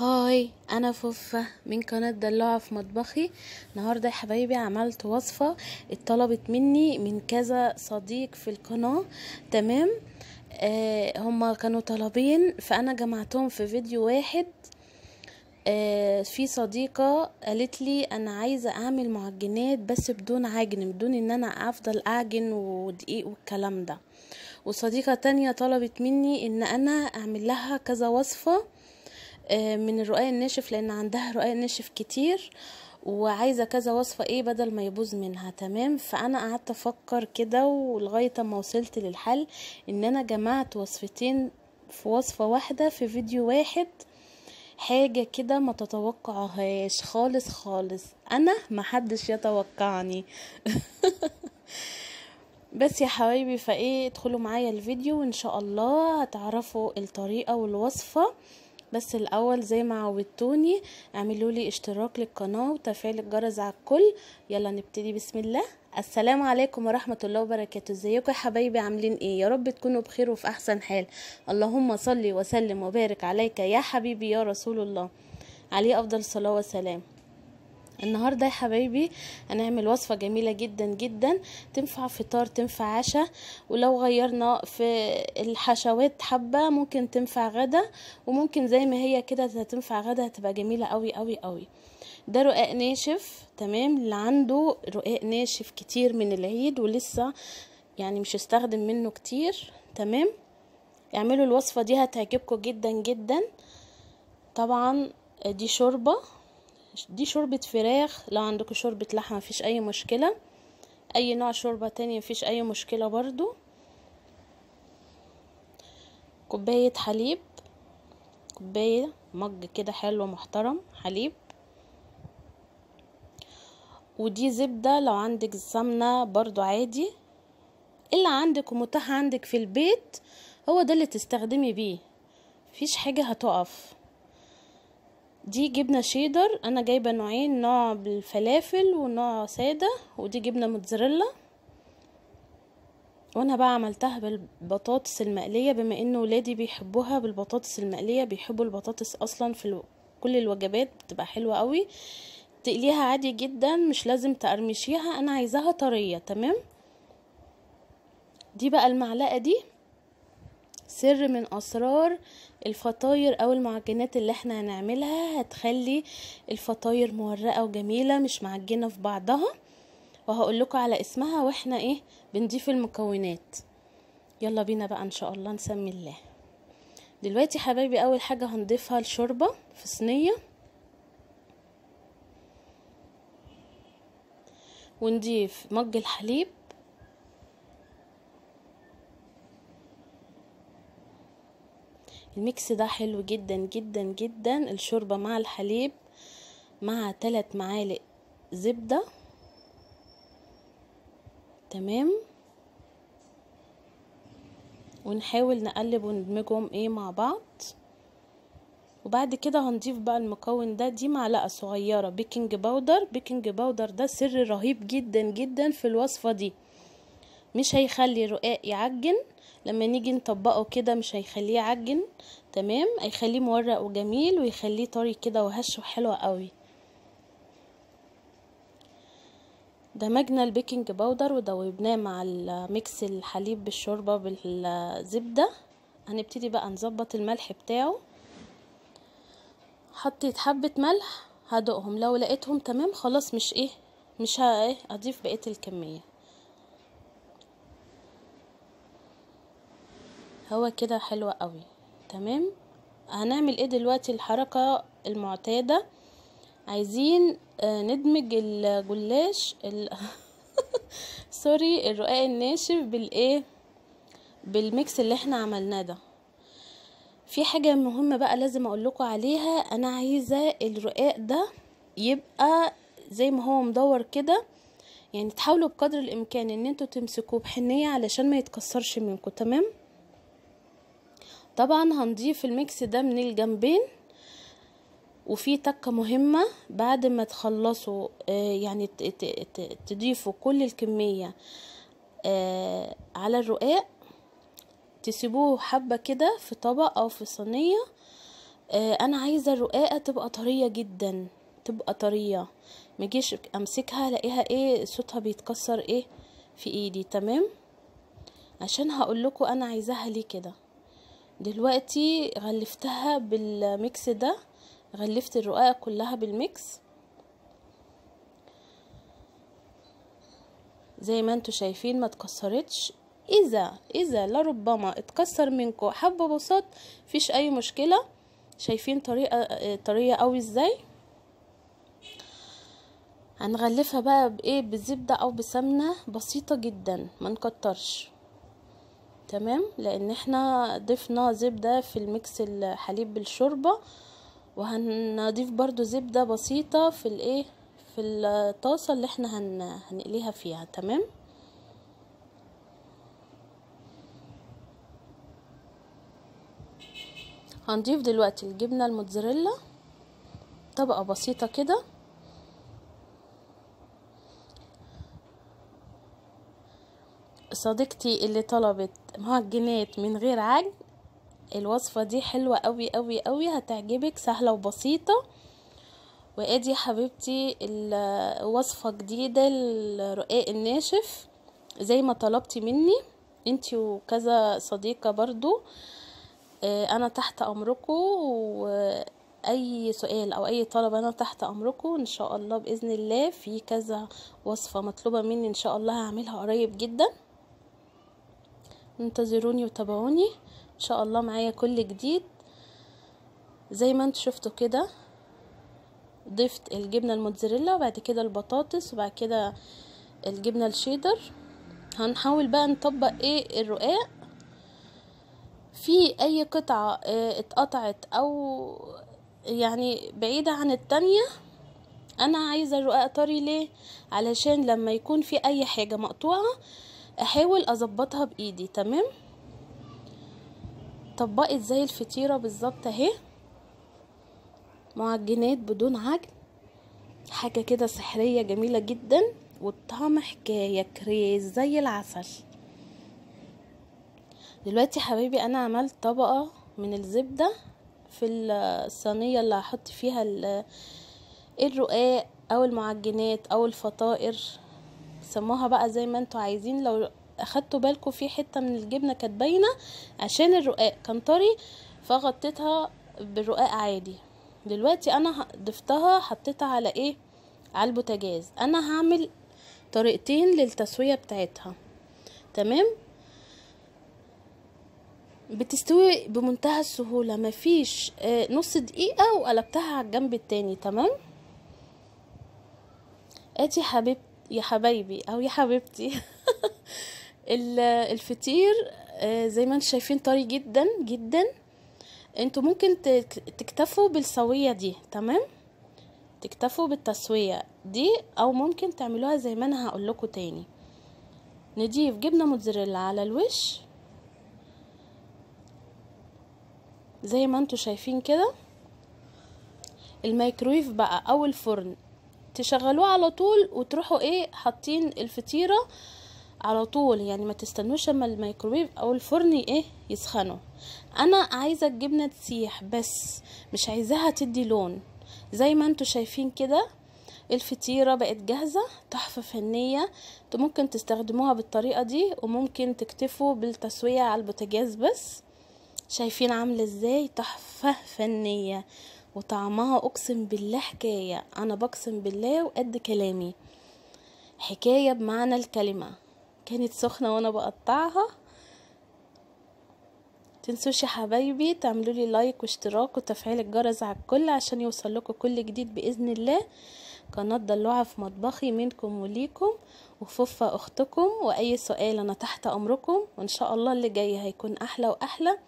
هاي انا فوفة من قناة دلوعة في مطبخي النهاردة يا حبايبي عملت وصفة اتطلبت مني من كذا صديق في القناة تمام آه هما كانوا طلبين فانا جمعتهم في فيديو واحد آه في صديقة قالت لي انا عايزة اعمل معجنات بس بدون عجن بدون ان انا افضل اعجن ودقيق والكلام ده وصديقة تانية طلبت مني ان انا اعمل لها كذا وصفة آه، من الرقاق الناشف لان عندها رقاق ناشف كتير وعايزه كذا وصفه ايه بدل ما يبوظ منها تمام فانا قعدت افكر كده ولغايه ما وصلت للحل ان انا جمعت وصفتين في وصفه واحده في فيديو واحد حاجة كده ما تتوقعهاش خالص خالص انا محدش يتوقعني بس يا حبايبي فايه ادخلوا معايا الفيديو وان شاء الله هتعرفوا الطريقة والوصفة بس الاول زي ما عودتوني اعملوا لي اشتراك للقناه وتفعيل الجرس على الكل يلا نبتدي بسم الله السلام عليكم ورحمة الله وبركاته ازيكم يا حبايبي عاملين ايه يا رب تكونوا بخير وفي احسن حال اللهم صلي وسلم وبارك عليك يا حبيبي يا رسول الله عليه افضل صلاة وسلام النهارده يا حبايبي هنعمل وصفه جميله جدا جدا تنفع فطار تنفع عشاء ولو غيرنا في الحشوات حبه ممكن تنفع غدا وممكن زي ما هي كده هتنفع غدا هتبقى جميله قوي قوي قوي ده رقاق ناشف تمام اللي عنده رقاق ناشف كتير من العيد ولسه يعني مش استخدم منه كتير تمام اعملوا الوصفه دي هتعجبكم جدا جدا طبعا دي شوربه دي شوربة فراخ لو عندكم شوربة لحمة مفيش اي مشكلة اي نوع شوربة تاني مفيش اي مشكلة برضو كوباية حليب كوباية مج كده حلو محترم حليب ودي زبدة لو عندك سمنة برضو عادي اللي عندك ومتاح عندك في البيت هو ده اللي تستخدمي بيه مفيش حاجة هتقف دي جبنة شيدر انا جايبة نوعين نوع بالفلافل ونوع سادة ودي جبنة موتزاريلا وانا بقى عملتها بالبطاطس المقلية بما ان ولادي بيحبوها بالبطاطس المقلية بيحبوا البطاطس اصلا في كل الوجبات بتبقى حلوة قوي تقليها عادي جدا مش لازم تقرمشيها انا عايزاها طرية تمام دي بقى المعلقة دي سر من اسرار الفطاير او المعجنات اللي احنا هنعملها هتخلي الفطاير مورقه وجميله مش معجنه في بعضها وهقول لكم على اسمها واحنا ايه بنضيف المكونات يلا بينا بقى ان شاء الله نسمي الله دلوقتي حبايبي اول حاجه هنضيفها الشوربه في صينيه ونضيف مج الحليب الميكس ده حلو جدا جدا جدا الشوربة مع الحليب مع ثلاث معالق زبدة تمام ونحاول نقلب وندمجهم ايه مع بعض وبعد كده هنضيف بقى المكون ده دي معلقه صغيره بيكنج باودر بيكنج باودر ده سر رهيب جدا جدا في الوصفه دي مش هيخلي الرقاق يعجن لما نيجي نطبقه كده مش هيخليه يعجن تمام هيخليه مورق وجميل ويخليه طري كده وهش وحلو قوي دمجنا البيكنج باودر ودوبناه مع الميكس الحليب بالشوربه بالزبده هنبتدي بقى نظبط الملح بتاعه حطيت حبه ملح هدوقهم لو لقيتهم تمام خلاص مش ايه مش ها ايه اضيف بقيه الكميه هو كده حلوة قوي تمام هنعمل ايه دلوقتي الحركة المعتادة عايزين آه، ندمج الجلاش ال... سوري الرقاق الناشف بالايه بالميكس اللي احنا عملناه ده في حاجة مهمة بقى لازم اقول لكم عليها انا عايزة الرقاق ده يبقى زي ما هو مدور كده يعني تحاولوا بقدر الامكان ان انتوا تمسكوه بحنية علشان ما يتكسرش منكم تمام طبعا هنضيف الميكس ده من الجنبين وفي تكة مهمة بعد ما تخلصوا آه، يعني تضيفوا كل الكمية آه، على الرقاق تسيبوه حبة كده في طبق او في صينية آه، انا عايزة الرقاقة تبقى طرية جدا تبقى طرية مجيش امسكها الاقيها ايه صوتها بيتكسر ايه في ايدي تمام عشان هقول لكم انا عايزاها ليه كده دلوقتي غلفتها بالميكس ده غلفت الرقاق كلها بالميكس زي ما انتوا شايفين ما تكسرتش اذا اذا لربما اتكسر منكم حبه بساط مفيش اي مشكله شايفين طريقه طريه قوي ازاي هنغلفها بقى بايه بزبده او بسمنه بسيطه جدا ما نكترش تمام لان احنا ضفنا زبدة في الميكس الحليب بالشوربة وهنضيف برضو زبدة بسيطة في الايه في الطاسة اللي احنا هن... هنقليها فيها تمام هنضيف دلوقتي الجبنة الموتزاريلا طبقة بسيطة كده صديقتي اللي طلبت معجنات من غير عجن الوصفة دي حلوة قوي قوي قوي هتعجبك سهلة وبسيطة وادي حبيبتي الوصفة جديدة الرقاق الناشف زي ما طلبتي مني انتي وكذا صديقة برضو آه، انا تحت امركم واي سؤال او اي طلب انا تحت امركم ان شاء الله باذن الله في كذا وصفة مطلوبة مني ان شاء الله هعملها قريب جدا انتظروني وتابعوني ان شاء الله معايا كل جديد زي ما انتوا شفتوا كده ضفت الجبنه الموتزاريلا وبعد كده البطاطس وبعد كده الجبنه الشيدر هنحاول بقى نطبق ايه الرقاق في اي قطعه اه اتقطعت او يعني بعيده عن التانية انا عايزه الرقاق طري ليه علشان لما يكون في اي حاجه مقطوعه احاول اظبطها بايدي تمام طبقت زي الفطيره بالظبط اهي معجنات بدون عجن حاجه كده سحريه جميله جدا والطعم حكايه كريز زي العسل دلوقتي حبيبي انا عملت طبقه من الزبده في الصينيه اللي هحط فيها الرقاق او المعجنات او الفطائر سموها بقى زي ما انتوا عايزين لو اخدتوا بالكم في حته من الجبنه كانت باينه عشان الرقاق كان طري فغطيتها بالرقاق عادي دلوقتي انا ضفتها حطيتها على ايه على البوتاجاز انا هعمل طريقتين للتسويه بتاعتها تمام بتستوي بمنتهى السهوله مفيش آه، نص دقيقه وقلبتها على الجنب التاني تمام ادي حبيبتي يا حبايبي او يا حبيبتي الفطير آه، زي ما انتم شايفين طري جدا جدا انتوا ممكن تكتفوا بالسوية دي تمام تكتفوا بالتسوية دي او ممكن تعملوها زي ما انا هقول لكم تاني نضيف جبنة موتزاريلا على الوش زي ما انتوا شايفين كده الميكرويف بقى او الفرن تشغلوه على طول وتروحوا ايه حاطين الفطيره على طول يعني ما تستنوش اما الميكروويف او الفرن ايه يسخنوا انا عايزه الجبنه تسيح بس مش عايزاها تدي لون زي ما انتوا شايفين كده الفطيرة بقت جاهزة تحفة فنية انتوا ممكن تستخدموها بالطريقة دي وممكن تكتفوا بالتسوية على البوتاجاز بس شايفين عاملة ازاي تحفة فنية وطعمها اقسم بالله حكايه انا بقسم بالله وقد كلامي حكايه بمعنى الكلمه كانت سخنه وانا بقطعها تنسوش يا حبايبي تعملوا لي لايك واشتراك وتفعيل الجرس على الكل عشان يوصل لكم كل جديد باذن الله قناه دلوعه في مطبخي منكم وليكم وفوفا اختكم واي سؤال انا تحت امركم وان شاء الله اللي جاي هيكون احلى واحلى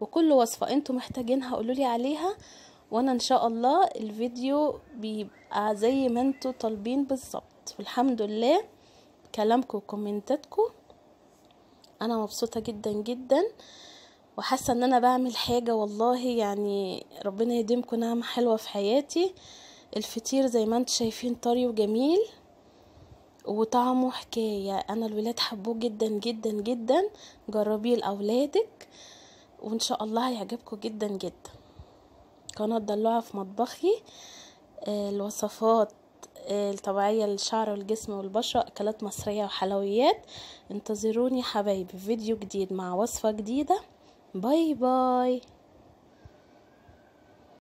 وكل وصفه انتم محتاجينها قولولي عليها وانا ان شاء الله الفيديو بيبقى زي ما انتوا طالبين بالظبط والحمد لله كلامكم وكومنتاتكم انا مبسوطه جدا جدا وحاسه ان انا بعمل حاجه والله يعني ربنا يديمكم نعمه حلوه في حياتي الفطير زي ما انتم شايفين طري وجميل وطعمه حكايه انا الولاد حبوه جدا جدا جدا جربيه لاولادك وان شاء الله هيعجبكم جدا جدا قناة ضلوعة في مطبخي آه، الوصفات آه، الطبيعية للشعر والجسم والبشرة أكلات مصرية وحلويات انتظروني حبايبي فيديو جديد مع وصفة جديدة باي باي